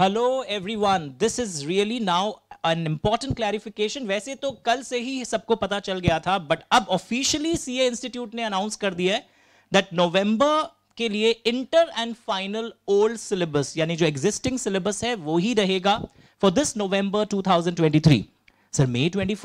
Hello everyone this is really now an important clarification वैसे तो कल से ही सबको पता चल गया था बट अब ऑफिशियली सीए इंस्टीट्यूट ने अनाउंस कर दिया है दैट नवंबर के लिए inter and final old syllabus यानी जो एग्जिस्टिंग सिलेबस है वो ही रहेगा for this November 2023 sir May 24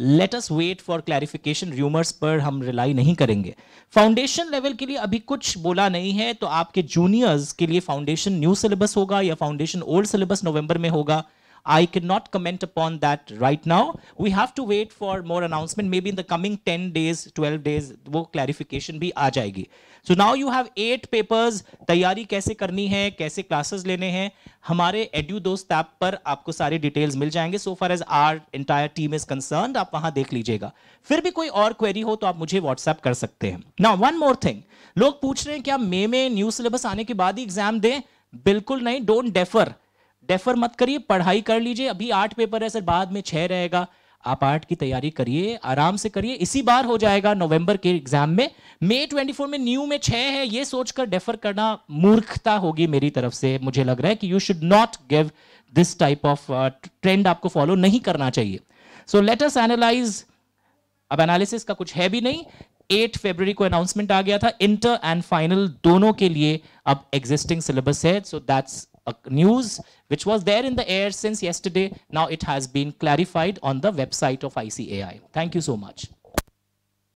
let us wait for clarification rumours पर हम रिलाई नहीं करेंगे फाउंडेशन लेवल के लिए अभी कुछ बोला नहीं है तो आपके जूनियर्स के लिए फाउंडेशन न्यू सिलेबस होगा या फाउंडेशन ओल्ड सिलेबस नवंबर में होगा I cannot comment upon that right now. We have to wait for more announcement. Maybe in the coming 10 days, 12 days, वो clarification भी आ जाएगी. So now you have eight papers. तैयारी कैसे करनी है कैसे classes लेने हैं हमारे एड्यू दोस्त ऐप पर आपको सारे डिटेल्स मिल जाएंगे so far as our entire team is concern आप वहां देख लीजिएगा फिर भी कोई और क्वेरी हो तो आप मुझे व्हाट्सएप कर सकते हैं ना वन मोर थिंग लोग पूछ रहे हैं क्या मे में न्यू सिलेबस आने के बाद ही एग्जाम दें बिल्कुल नहीं डोंट डेफर डेफर मत करिए पढ़ाई कर लीजिए अभी आठ पेपर है सर बाद में छह रहेगा आप आठ की तैयारी करिए आराम से करिए इसी बार हो जाएगा नवंबर के एग्जाम में मई 24 में न्यू में छह है ये सोचकर डेफर करना मूर्खता होगी मेरी तरफ से मुझे लग रहा है कि you should not give this type of trend आपको फॉलो नहीं करना चाहिए सो लेटस एनालाइज अब एनालिसिस का कुछ है भी नहीं 8 फरवरी को अनाउंसमेंट आ गया था इंटर एंड फाइनल दोनों के लिए अब एग्जिस्टिंग सिलेबस है so that's a news which was there in the air since yesterday. Now it has been clarified on the website of ICAI. Thank you so much.